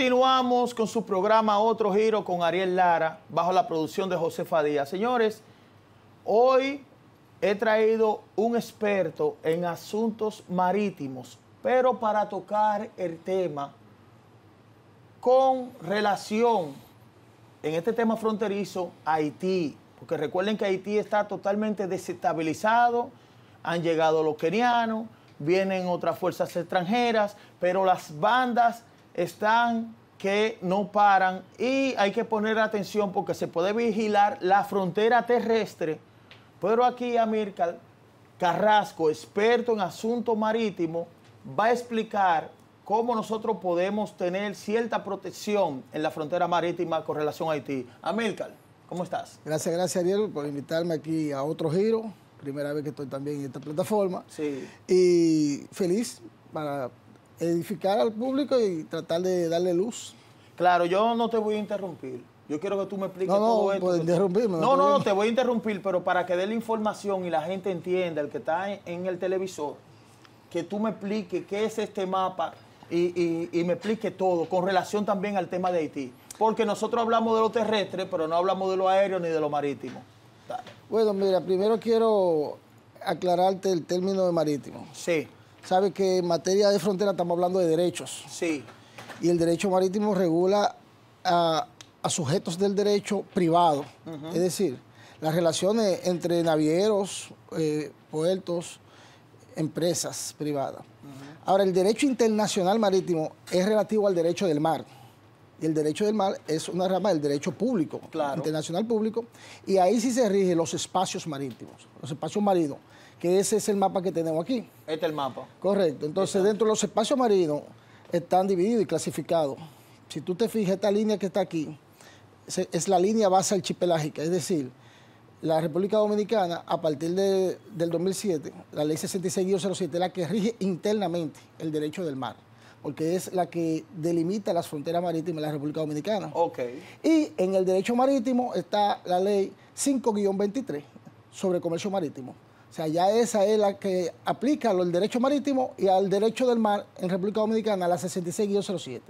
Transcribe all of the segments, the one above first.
Continuamos con su programa Otro Giro con Ariel Lara, bajo la producción de José Fadía. Señores, hoy he traído un experto en asuntos marítimos, pero para tocar el tema con relación en este tema fronterizo a Haití, porque recuerden que Haití está totalmente desestabilizado, han llegado los kenianos, vienen otras fuerzas extranjeras, pero las bandas están que no paran y hay que poner atención porque se puede vigilar la frontera terrestre. Pero aquí Amir Carrasco, experto en asuntos marítimos, va a explicar cómo nosotros podemos tener cierta protección en la frontera marítima con relación a Haití. Amílcar, ¿cómo estás? Gracias, gracias Ariel por invitarme aquí a otro giro. Primera vez que estoy también en esta plataforma. Sí. Y feliz para edificar al público y tratar de darle luz. Claro, yo no te voy a interrumpir. Yo quiero que tú me expliques todo pues, esto. no, no, no, te voy a interrumpir, pero para que dé la información y la gente entienda, el que está en, el televisor, que tú me expliques qué es este mapa y, me expliques todo con relación también al tema de Haití. Porque nosotros hablamos de lo terrestre, pero no hablamos de lo aéreo ni de lo marítimo. Bueno, mira, primero quiero aclararte el término de marítimo. Sí sabe que en materia de frontera estamos hablando de derechos. Sí. Y el derecho marítimo regula a, sujetos del derecho privado, es decir, las relaciones entre navieros, eh, puertos, empresas privadas. Ahora, el derecho internacional marítimo es relativo al derecho del mar. Y el derecho del mar es una rama del derecho público, claro. internacional público, y ahí sí se rigen los espacios marítimos, los espacios marinos que ese es el mapa que tenemos aquí. Este es el mapa. Correcto. Entonces, dentro de los espacios marinos están divididos y clasificados. Si tú te fijas, esta línea que está aquí es la línea base archipelágica, es decir, la República Dominicana, a partir de, del 2007, la ley 66-07 es la que rige internamente el derecho del mar, porque es la que delimita las fronteras marítimas de la República Dominicana. Okay. Y en el derecho marítimo está la ley 5-23 sobre comercio marítimo. O sea, ya esa es la que aplica el derecho marítimo y al derecho del mar en República Dominicana, la 66-07.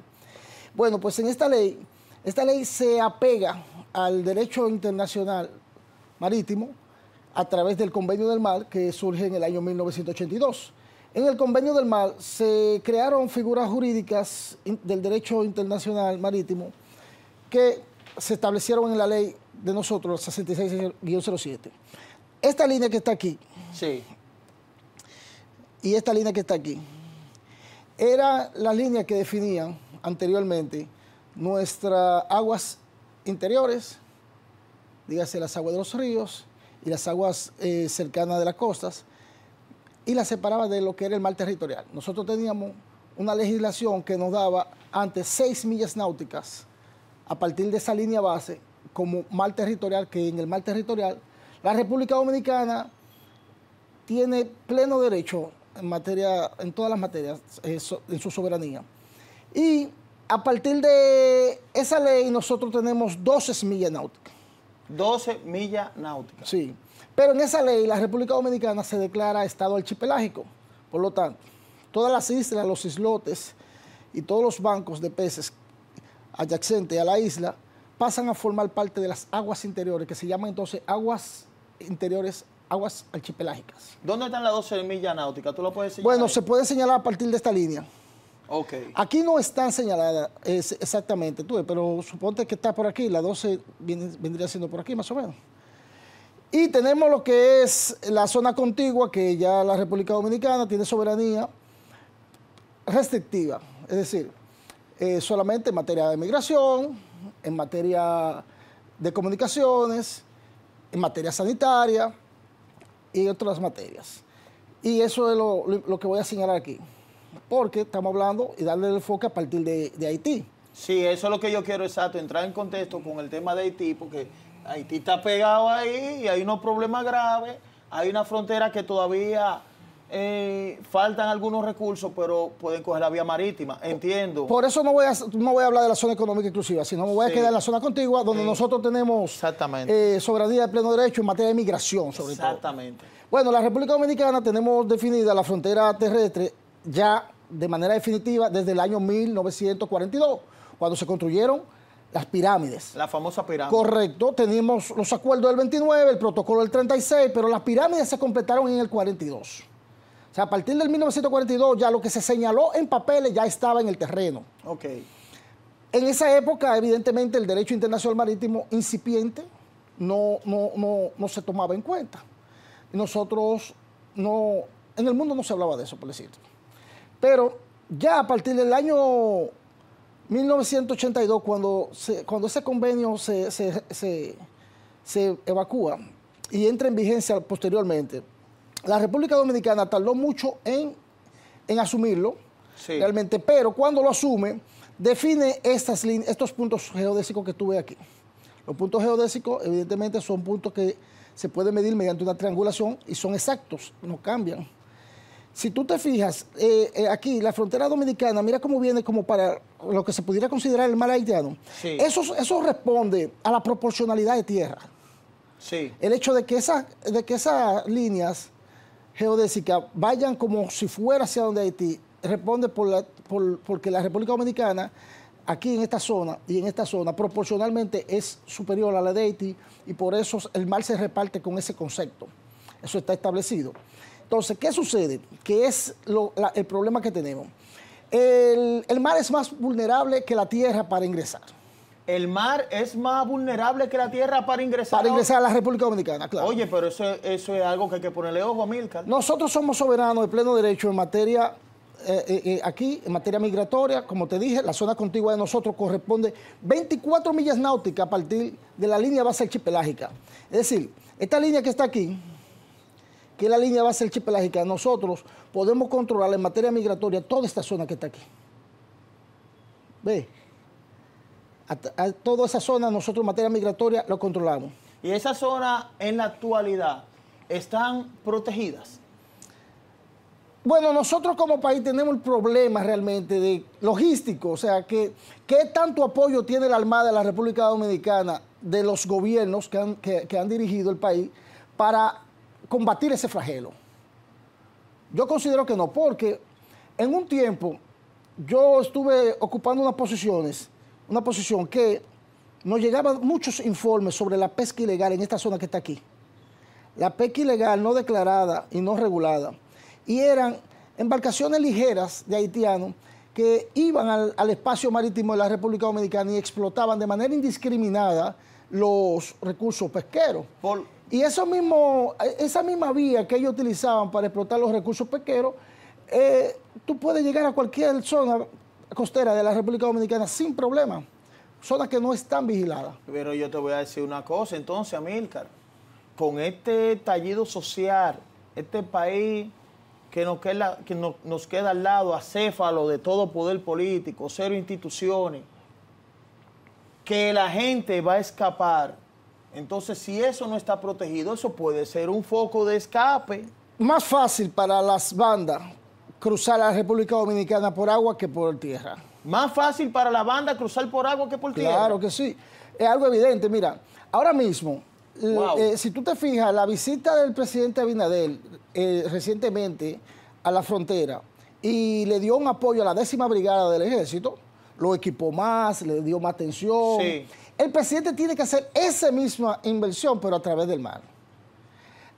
Bueno, pues en esta ley, esta ley se apega al derecho internacional marítimo a través del Convenio del Mar que surge en el año 1982. En el Convenio del Mar se crearon figuras jurídicas del derecho internacional marítimo que se establecieron en la ley de nosotros, 66-07 esta línea que está aquí. Sí. Y esta línea que está aquí. Era la línea que definían anteriormente nuestras aguas interiores, dígase las aguas de los ríos y las aguas eh, cercanas de las costas, y las separaba de lo que era el mar territorial. Nosotros teníamos una legislación que nos daba antes seis millas náuticas a partir de esa línea base como mar territorial, que en el mar territorial la República Dominicana tiene pleno derecho en materia, en todas las materias, eh, en su soberanía. Y a partir de esa ley nosotros tenemos 12 millas náuticas. 12 millas náuticas. Sí. Pero en esa ley la República Dominicana se declara estado archipelágico. Por lo tanto, todas las islas, los islotes y todos los bancos de peces adyacentes a la isla pasan a formar parte de las aguas interiores, que se llaman entonces aguas interiores aguas archipelágicas. ¿Dónde están las 12 millas náuticas? ¿Tú lo puedes señalar? Bueno, se puede señalar a partir de esta línea. Ok. Aquí no están señaladas exactamente, pero suponte que está por aquí, la 12 vendría siendo por aquí más o menos. Y tenemos lo que es la zona contigua, que ya la República Dominicana tiene soberanía restrictiva, es decir, eh, solamente en materia de migración, en materia de comunicaciones, en materia sanitaria y otras materias. Y eso es lo, que voy a señalar aquí, porque estamos hablando y darle el enfoque a partir de, de Haití. Sí, eso es lo que yo quiero, exacto, entrar en contexto con el tema de Haití, porque Haití está pegado ahí y hay unos problemas graves, hay una frontera que todavía eh, faltan algunos recursos, pero pueden coger la vía marítima, entiendo. Por eso no voy a, hablar de la zona económica exclusiva, sino me voy a quedar en la zona contigua, donde nosotros tenemos Exactamente. Eh, soberanía de pleno derecho en materia de migración, sobre Exactamente. Bueno, la República Dominicana tenemos definida la frontera terrestre ya de manera definitiva desde el año 1942, cuando se construyeron las pirámides. La famosa pirámide. Correcto, tenemos los acuerdos del 29, el protocolo del 36, pero las pirámides se completaron en el 42. O sea, a partir del 1942 ya lo que se señaló en papeles ya estaba en el terreno. Ok. En esa época, evidentemente, el derecho internacional marítimo incipiente no, no, se tomaba en cuenta. Nosotros no, en el mundo no se hablaba de eso, por decirlo. Pero ya a partir del año 1982, cuando, cuando ese convenio se, se, se, evacúa y entra en vigencia posteriormente, la República Dominicana tardó mucho en, asumirlo, realmente, pero cuando lo asume, define estos puntos geodésicos que tuve aquí. Los puntos geodésicos, evidentemente, son puntos que se pueden medir mediante una triangulación y son exactos, no cambian. Si tú te fijas, eh, eh, aquí la frontera dominicana, mira cómo viene como para lo que se pudiera considerar el mar haitiano. Eso, eso responde a la proporcionalidad de tierra. El hecho de que, esa, de que esas líneas geodésica vayan como si fuera hacia donde Haití, responde por la, porque la República Dominicana, aquí en esta zona y en esta zona, proporcionalmente es superior a la de Haití y por eso el mar se reparte con ese concepto. Eso está establecido. Entonces, ¿qué sucede? Que es el problema que tenemos. el mar es más vulnerable que la tierra para ingresar el mar es más vulnerable que la tierra para ingresar. Para ingresar a la República Dominicana, claro. Oye, pero eso, es algo que hay que ponerle ojo a Milcar. Nosotros somos soberanos de pleno derecho en materia eh, eh, eh, aquí, en materia migratoria, como te dije, la zona contigua de nosotros corresponde 24 millas náuticas a partir de la línea base archipelágica. Es decir, esta línea que está aquí, que es la línea base archipelágica, nosotros podemos controlar en materia migratoria toda esta zona que está aquí. ¿Ve? a, toda esa zona nosotros en materia migratoria lo controlamos. ¿Y esa zona en la actualidad están protegidas? Bueno, nosotros como país tenemos el problema realmente de logístico, o sea, que qué tanto apoyo tiene la Armada de la República Dominicana de los gobiernos que han, que han dirigido el país para combatir ese flagelo. Yo considero que no, porque en un tiempo yo estuve ocupando unas posiciones una posición que nos llegaban muchos informes sobre la pesca ilegal en esta zona que está aquí. La pesca ilegal no declarada y no regulada. Y eran embarcaciones ligeras de haitianos que iban al, espacio marítimo de la República Dominicana y explotaban de manera indiscriminada los recursos pesqueros. Y esa misma vía que ellos utilizaban para explotar los recursos pesqueros, eh, tú puedes llegar a cualquier zona costera de la República Dominicana sin problema, zonas que no están vigiladas. Pero yo te voy a decir una cosa, entonces, Amílcar, con este tallido social, este país que nos queda, que nos queda al lado, acéfalo de todo poder político, cero instituciones, que la gente va a escapar. Entonces, si eso no está protegido, eso puede ser un foco de escape. Más fácil para las bandas cruzar la República Dominicana por agua que por tierra. Más fácil para la banda cruzar por agua que por tierra. Claro que sí. Es algo evidente. Mira, ahora mismo, eh, eh, si tú te fijas, la visita del presidente Abinadel eh, recientemente a la frontera y le dio un apoyo a la décima brigada del ejército, lo equipó más, le dio más atención. El presidente tiene que hacer esa misma inversión, pero a través del mar.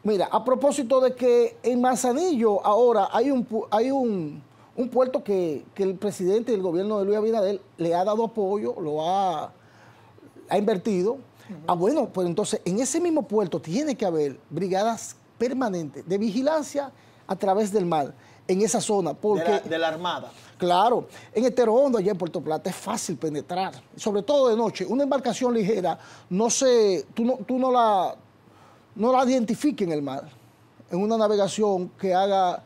Mira, a propósito de que en Manzanillo ahora hay un, hay un, puerto que, el presidente del gobierno de Luis Abinader le ha dado apoyo, lo ha, ha invertido. Ah, bueno, pues entonces en ese mismo puerto tiene que haber brigadas permanentes de vigilancia a través del mar en esa zona. Porque, de, la, Armada. Claro, en este Hondo, allá en Puerto Plata, es fácil penetrar, sobre todo de noche. Una embarcación ligera, no sé, tú no, tú no la no la identifique en el mar, en una navegación que haga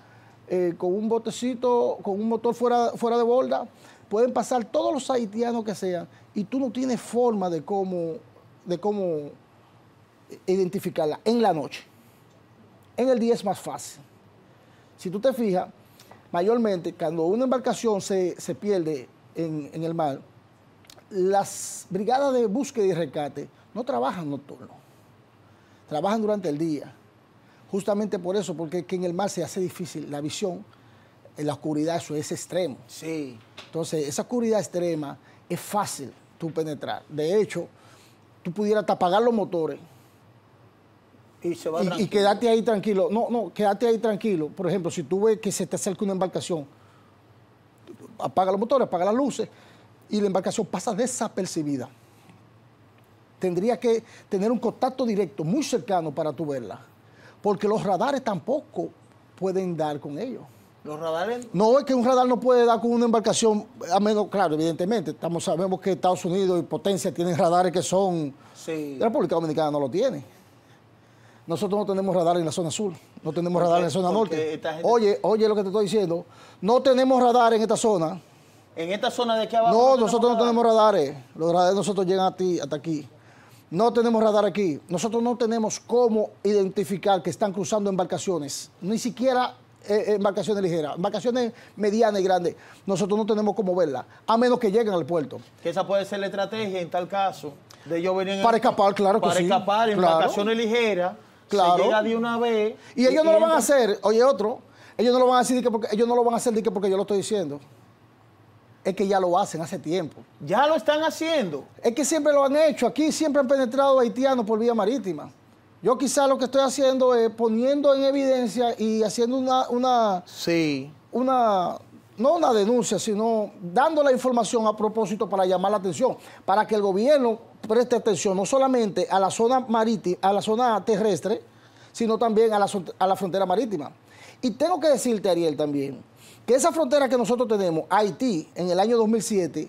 eh, con un botecito, con un motor fuera, fuera de borda, pueden pasar todos los haitianos que sean y tú no tienes forma de cómo, de cómo identificarla en la noche. En el día es más fácil. Si tú te fijas, mayormente cuando una embarcación se, pierde en, en el mar, las brigadas de búsqueda y rescate no trabajan nocturno trabajan durante el día. Justamente por eso, porque en el mar se hace difícil la visión, en la oscuridad eso es extremo. Sí. Entonces, esa oscuridad extrema es fácil tú penetrar. De hecho, tú pudieras apagar los motores y, y, quedarte ahí tranquilo. No, no, quedarte ahí tranquilo. Por ejemplo, si tú ves que se te acerca una embarcación, apaga los motores, apaga las luces y la embarcación pasa desapercibida. Tendría que tener un contacto directo muy cercano para tu verla. Porque los radares tampoco pueden dar con ellos. ¿Los radares? No, es que un radar no puede dar con una embarcación, a menos, claro, evidentemente. Estamos, sabemos que Estados Unidos y potencia tienen radares que son. Sí. La República Dominicana no lo tiene. Nosotros no tenemos radares en la zona sur, no tenemos radares en la zona norte. Oye, oye lo que te estoy diciendo. No tenemos radar en esta zona. ¿En esta zona de aquí abajo? No, nosotros no tenemos radares. Los radares nosotros llegan a ti, hasta aquí no tenemos radar aquí. Nosotros no tenemos cómo identificar que están cruzando embarcaciones, ni siquiera eh, eh, embarcaciones ligeras, embarcaciones medianas y grandes. Nosotros no tenemos cómo verlas, a menos que lleguen al puerto. Que esa puede ser la estrategia en tal caso de ellos venir Para escapar, claro que sí. Para escapar, embarcaciones ligeras, claro. se llega de una vez. Y, ellos no lo van a hacer, oye otro, ellos no lo van a decir porque, ellos no lo van a hacer porque yo lo estoy diciendo es que ya lo hacen hace tiempo. Ya lo están haciendo. Es que siempre lo han hecho. Aquí siempre han penetrado haitianos por vía marítima. Yo quizá lo que estoy haciendo es poniendo en evidencia y haciendo una, una, sí. una, no una denuncia, sino dando la información a propósito para llamar la atención, para que el gobierno preste atención no solamente a la zona marítima, a la zona terrestre, sino también a la, a la frontera marítima. Y tengo que decirte, Ariel, también que esa frontera que nosotros tenemos, Haití, en el año 2007,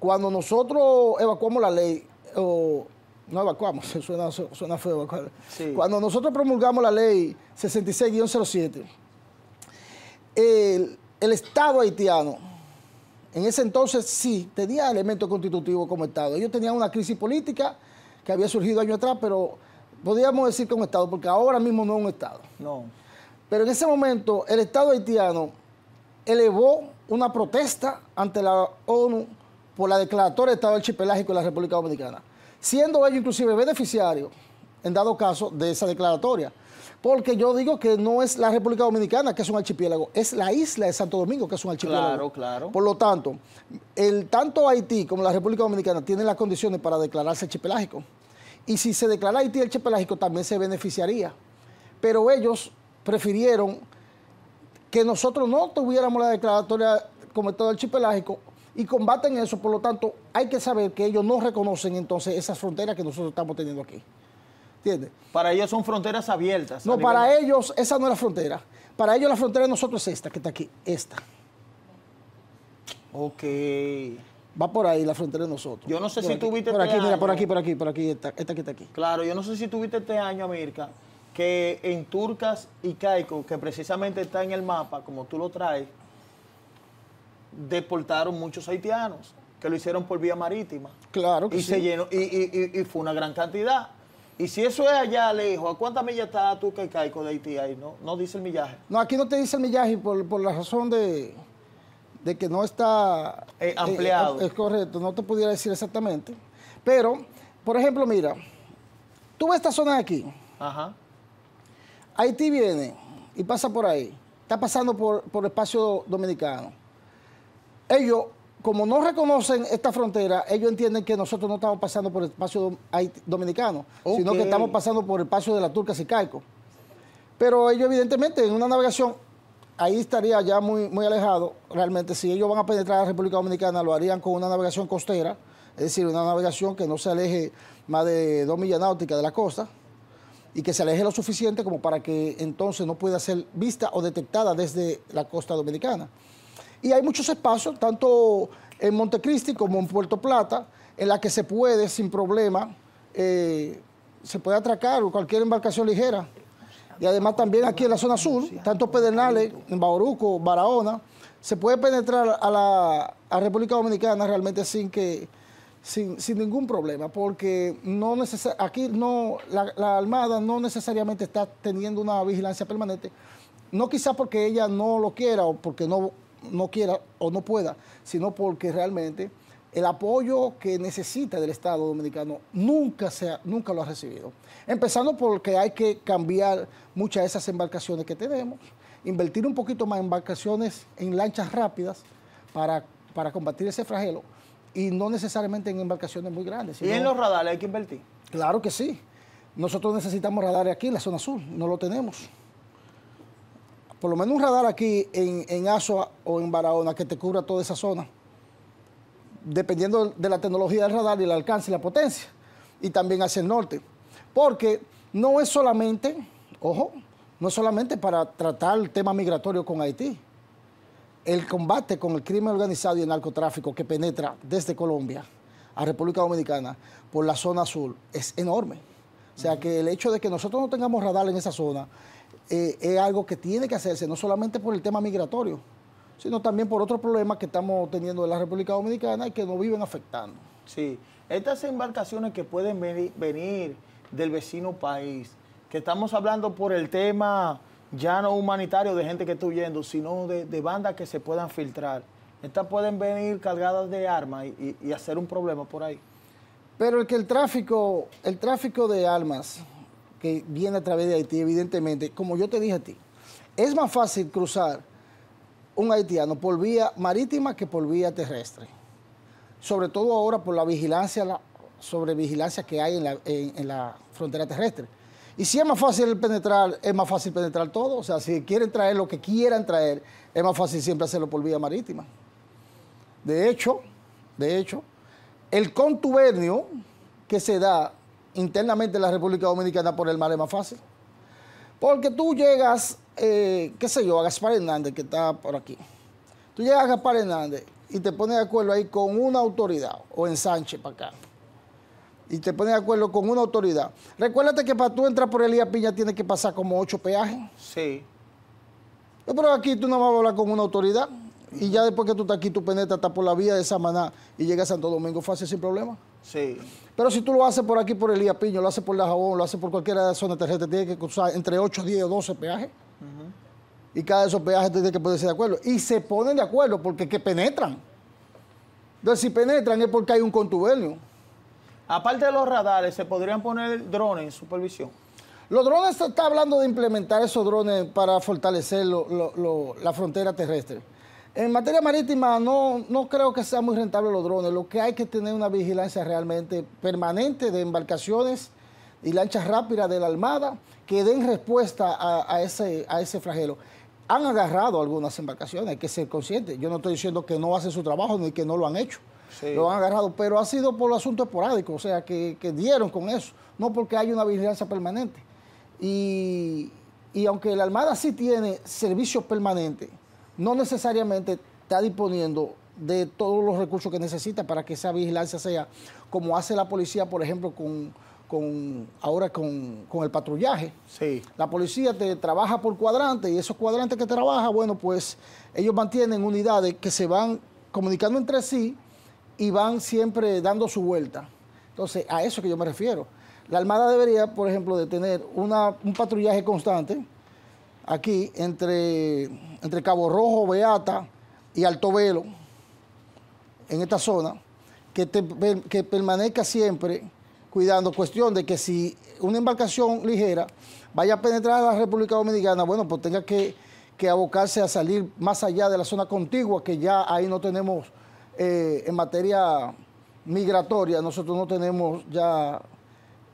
cuando nosotros evacuamos la ley, o no evacuamos, suena, suena feo evacuar. Cuando nosotros promulgamos la ley 66-07, el, Estado haitiano, en ese entonces sí, tenía elementos constitutivos como Estado. Ellos tenían una crisis política que había surgido años atrás, pero podríamos decir que un Estado, porque ahora mismo no es un Estado. No. Pero en ese momento, el Estado haitiano elevó una protesta ante la ONU por la declaratoria de Estado Archipelágico de la República Dominicana, siendo ellos inclusive beneficiarios, en dado caso, de esa declaratoria. Porque yo digo que no es la República Dominicana que es un archipiélago, es la isla de Santo Domingo que es un archipiélago. Claro, claro. Por lo tanto, tanto Haití como la República Dominicana tienen las condiciones para declararse archipelágico. Y si se declara Haití archipelágico, también se beneficiaría. Pero ellos prefirieron que nosotros no tuviéramos la declaratoria como Estado chipelágico y combaten eso. Por lo tanto, hay que saber que ellos no reconocen entonces esas fronteras que nosotros estamos teniendo aquí. ¿Entiendes? Para ellos son fronteras abiertas. No, para ellos esa no es la frontera. Para ellos la frontera de nosotros es esta, que está aquí, esta. Ok. Va por ahí la frontera de nosotros. Yo no sé si tuviste este Por aquí, mira, por aquí, por aquí, por aquí, esta, que está aquí. Claro, yo no sé si tuviste este año, América, que en Turcas y Caicos, que precisamente está en el mapa, como tú lo traes, deportaron muchos haitianos, que lo hicieron por vía marítima. Claro que y Se llenó, y, fue una gran cantidad. Y si eso es allá lejos, ¿a cuántas millas está Turca y Caico de Haití ahí? No, no dice el millaje. No, aquí no te dice el millaje por, la razón de, de que no está... Eh, eh, eh, ampliado. es correcto, no te pudiera decir exactamente. Pero, por ejemplo, mira, tú ves esta zona de aquí. Ajá Haití viene y pasa por ahí, está pasando por, por el espacio dominicano. Ellos, como no reconocen esta frontera, ellos entienden que nosotros no estamos pasando por el espacio dominicano, sino que estamos pasando por el espacio de la turca Sicaico. Pero ellos, evidentemente, en una navegación, ahí estaría ya muy, muy alejado. Realmente, si ellos van a penetrar a la República Dominicana, lo harían con una navegación costera, es decir, una navegación que no se aleje más de dos millas náuticas de la costa y que se aleje lo suficiente como para que entonces no pueda ser vista o detectada desde la costa dominicana. Y hay muchos espacios, tanto en Montecristi como en Puerto Plata, en la que se puede sin problema, eh, se puede atracar cualquier embarcación ligera. Y además también aquí en la zona sur, tanto Pedernales, en Bauruco, Barahona, se puede penetrar a la República Dominicana realmente sin que sin, ningún problema, porque no aquí no, la, Armada no necesariamente está teniendo una vigilancia permanente, no quizá porque ella no lo quiera o porque no, no quiera o no pueda, sino porque realmente el apoyo que necesita del Estado dominicano nunca, nunca lo ha recibido. Empezando porque hay que cambiar muchas de esas embarcaciones que tenemos, invertir un poquito más en embarcaciones en lanchas rápidas para, para combatir ese flagelo y no necesariamente en embarcaciones muy grandes. ¿Y en los radares hay que invertir? Claro que sí. Nosotros necesitamos radares aquí en la zona sur, no lo tenemos. Por lo menos un radar aquí en, en o en Barahona que te cubra toda esa zona, dependiendo de la tecnología del radar y el alcance y la potencia, y también hacia el norte. Porque no es solamente, ojo, no es solamente para tratar el tema migratorio con Haití, el combate con el crimen organizado y el narcotráfico que penetra desde Colombia a República Dominicana por la zona sur es enorme. O sea que el hecho de que nosotros no tengamos radar en esa zona eh, es algo que tiene que hacerse, no solamente por el tema migratorio, sino también por otros problemas que estamos teniendo en la República Dominicana y que nos viven afectando. Sí, estas embarcaciones que pueden venir del vecino país, que estamos hablando por el tema ya no humanitario de gente que está huyendo, sino de, bandas que se puedan filtrar. Estas pueden venir cargadas de armas y, hacer un problema por ahí. Pero el que el tráfico, el tráfico de armas que viene a través de Haití, evidentemente, como yo te dije a ti, es más fácil cruzar un haitiano por vía marítima que por vía terrestre. Sobre todo ahora por la vigilancia, la sobrevigilancia que hay en la frontera terrestre. Y si es más fácil penetrar, es más fácil penetrar todo. O sea, si quieren traer lo que quieran traer, es más fácil siempre hacerlo por vía marítima. De hecho, de hecho, el contubernio que se da internamente en la República Dominicana por el mar es más fácil. Porque tú llegas, eh, qué sé yo, a Gaspar Hernández, que está por aquí. Tú llegas a Gaspar Hernández y te pones de acuerdo ahí con una autoridad o en Sánchez para acá y te pones de acuerdo con una autoridad. Recuérdate que para tú entrar por Elías Piña tienes que pasar como ocho peajes. Sí. Pero aquí tú no vas a hablar con una autoridad. Y ya después que tú estás aquí, tú penetras hasta por la vía de Samaná y llegas a Santo Domingo fácil, sin problema. Sí. Pero si tú lo haces por aquí, por Elías Piño, lo haces por la Jabón, lo haces por cualquiera de las zonas terrestres, tienes que cruzar entre 8, 10 o 12 peajes. Y cada de esos peajes tiene que ponerse de acuerdo. Y se ponen de acuerdo porque que penetran. Entonces, si penetran es porque hay un contubernio. Aparte de los radares, se podrían poner drones en supervisión. Los drones se está hablando de implementar esos drones para fortalecer la frontera terrestre. En materia marítima no, no creo que sea muy rentable los drones. Lo que hay que tener una vigilancia realmente permanente de embarcaciones y lanchas rápidas de la Armada que den respuesta a, ese, a ese flagelo. Han agarrado algunas embarcaciones, hay que ser conscientes. Yo no estoy diciendo que no hacen su trabajo ni que no lo han hecho lo han agarrado, pero ha sido por asunto esporádico, o sea, que, dieron con eso, no porque hay una vigilancia permanente. Y, aunque la Armada sí tiene servicios permanentes, no necesariamente está disponiendo de todos los recursos que necesita para que esa vigilancia sea como hace la policía, por ejemplo, con, ahora con, el patrullaje. La policía te trabaja por cuadrante y esos cuadrantes que trabaja, bueno, pues ellos mantienen unidades que se van comunicando entre sí y van siempre dando su vuelta. Entonces, a eso que yo me refiero. La Armada debería, por ejemplo, de tener un patrullaje constante aquí entre, entre Cabo Rojo, Beata y Alto Velo, en esta zona, que, que permanezca siempre cuidando. Cuestión de que si una embarcación ligera vaya a penetrar a la República Dominicana, bueno, pues tenga que, que abocarse a salir más allá de la zona contigua, que ya ahí no tenemos eh, en materia migratoria nosotros no tenemos ya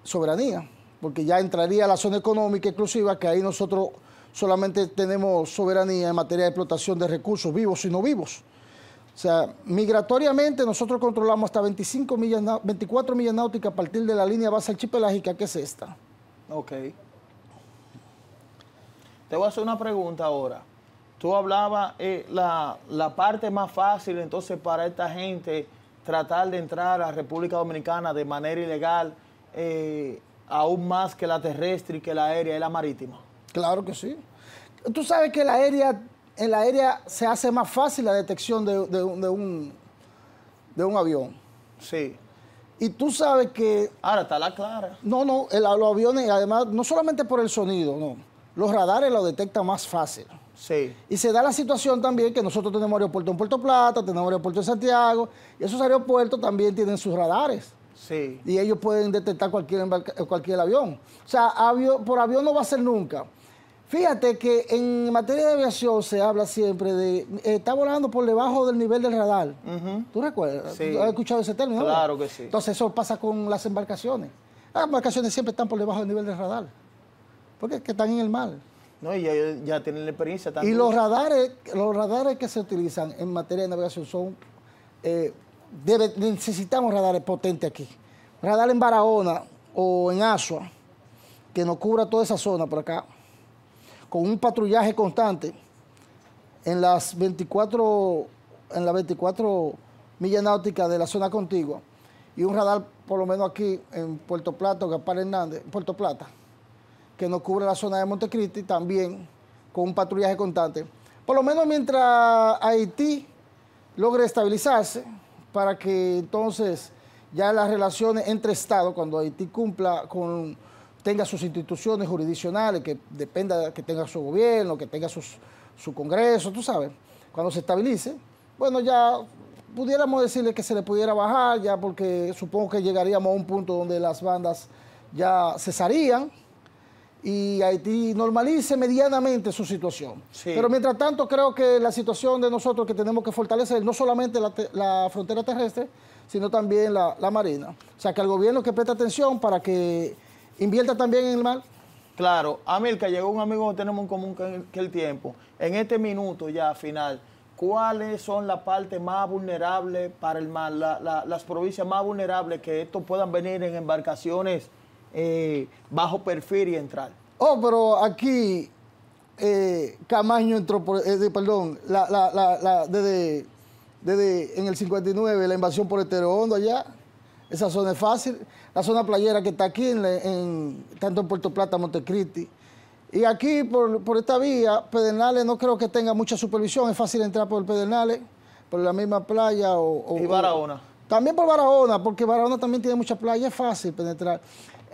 soberanía, porque ya entraría la zona económica exclusiva, que ahí nosotros solamente tenemos soberanía en materia de explotación de recursos vivos y no vivos. O sea, migratoriamente nosotros controlamos hasta 25 millas, 24 millas náuticas a partir de la línea base archipelágica, que es esta. Ok. Te voy a hacer una pregunta ahora tú hablabas eh, la, parte más fácil entonces para esta gente tratar de entrar a República Dominicana de manera ilegal, eh, aún más que la terrestre y que la aérea y la marítima. Claro que sí. Tú sabes que la aérea, en la aérea se hace más fácil la detección de, un, de un, avión. Sí. Y tú sabes que... Ahora está la clara. No, no, los aviones, además, no solamente por el sonido, no. Los radares lo detectan más fácil. Y se da la situación también que nosotros tenemos aeropuerto en Puerto Plata, tenemos aeropuerto en Santiago, y esos aeropuertos también tienen sus radares. Sí. Y ellos pueden detectar cualquier, eh, cualquier avión. O sea, por avión no va a ser nunca. Fíjate que en materia de aviación se habla siempre de eh, está volando por debajo del nivel del radar. ¿Tú recuerdas? Sí. ¿Has escuchado ese término? Claro que sí. Entonces eso pasa con las embarcaciones. Las embarcaciones siempre están por debajo del nivel del radar. Porque es que están en el mar y ya, tienen experiencia Y los radares, los radares que se utilizan en materia de navegación son. Eh, necesitamos radares potentes aquí. Radar en Barahona o en Asua, que nos cubra toda esa zona por acá, con un patrullaje constante en las 24, en las 24 millas náuticas de la zona contigua y un radar por lo menos aquí en Puerto Plata, Gaspar Hernández, Puerto Plata, que nos cubre la zona de Montecristi, también con un patrullaje constante. Por lo menos mientras Haití logre estabilizarse, para que entonces ya las relaciones entre Estados, cuando Haití cumpla con tenga sus instituciones jurisdiccionales, que dependa, que tenga su gobierno, que tenga su Congreso, tú sabes, cuando se estabilice, bueno, ya pudiéramos decirle que se le pudiera bajar, ya porque supongo que llegaríamos a un punto donde las bandas ya cesarían, y Haití normalice medianamente su situación. Pero mientras tanto creo que la situación de nosotros que tenemos que fortalecer no solamente la, frontera terrestre, sino también la, marina. O sea, que el gobierno que preste atención para que invierta también en el mar. Claro, que llegó un amigo que tenemos en común que el, tiempo. En este minuto ya final, ¿cuáles son las partes más vulnerables para el mar, las provincias más vulnerables que estos puedan venir en embarcaciones? Eh, bajo perfil y entrar. Oh, pero aquí eh, Camaño entró, eh, perdón, desde, en el 59, la invasión por Hondo allá. Esa zona es fácil. La zona playera que está aquí, en, tanto en Puerto Plata, Montecristi. Y aquí, por, esta vía, Pedernales no creo que tenga mucha supervisión. Es fácil entrar por el Pedernales, por la misma playa o... y Barahona. también por Barahona, porque Barahona también tiene mucha playa. Es fácil penetrar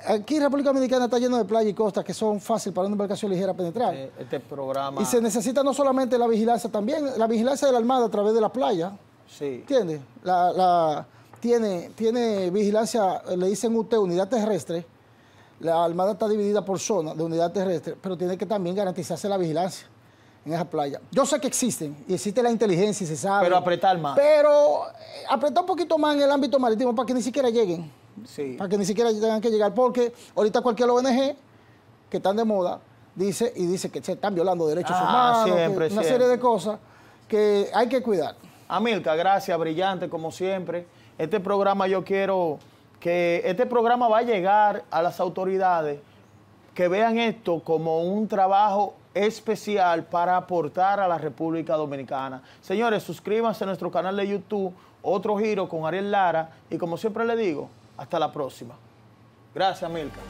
aquí República Dominicana está lleno de playas y costas que son fáciles para una embarcación ligera penetrar. Eh, este programa. Y se necesita no solamente la vigilancia, también la vigilancia de la Armada a través de la playa. Sí. ¿Entiendes? La, tiene, tiene vigilancia, le dicen usted unidad terrestre. La Armada está dividida por zona de unidad terrestre, pero tiene que también garantizarse la vigilancia en esa playa. Yo sé que existen y existe la inteligencia y se sabe. Pero apretar más. Pero eh, apretar un poquito más en el ámbito marítimo para que ni siquiera lleguen. Para que ni siquiera tengan que llegar, porque ahorita cualquier ONG que están de moda dice y dice que se están violando derechos ah, humanos, una serie de cosas que hay que cuidar. Amilca, gracias, brillante como siempre. Este programa yo quiero que este programa va a llegar a las autoridades que vean esto como un trabajo especial para aportar a la República Dominicana. Señores, suscríbanse a nuestro canal de YouTube, Otro Giro con Ariel Lara, y como siempre le digo, hasta la próxima. Gracias, Milka.